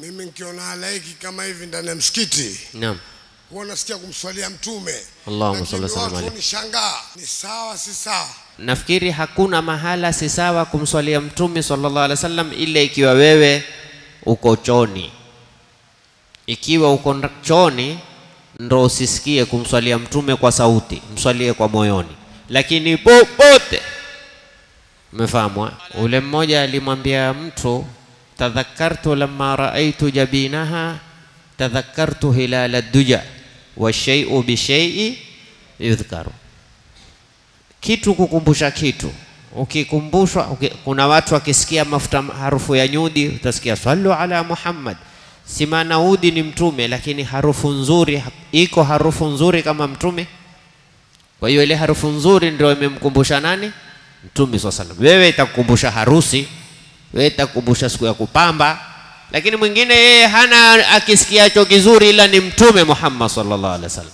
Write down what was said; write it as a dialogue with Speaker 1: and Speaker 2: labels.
Speaker 1: mimi nikiona halaiki kama hivi ndani ya msikiti naam huwa nasikia kumswalia mtume Allahumma salli sallam alayhi nishangaa ni sawa si sawa nafikiri hakuna mahala si sawa kumswalia mtume sallallahu alaihi wasallam ile ikiwa wewe uko choni ikiwa uko choni ndo usisikie kumswalia mtume kwa sauti mswalie kwa moyoni lakini popote umefahamwa ule mmoja alimwambia mtu tadhakkartu lama raaitu jabinaha hilal ad duja bi shay'i yudhkaru, kitu kukumbusha kitu. Ukikumbushwa uki, kuna watu wakisikia mafuta harufu ya nyudi utasikia sallu ala Muhammad. Si maana udi ni mtume, lakini harufu nzuri iko harufu nzuri kama mtume. Kwa hiyo ile harufu nzuri ndio imemkumbusha nani? Mtume wasallam. Wewe itakukumbusha harusi weta takumbusha siku ya kupamba lakini mwingine yeye hana akisikiacho kizuri ila ni mtume Muhammad sallallahu alaihi wasallam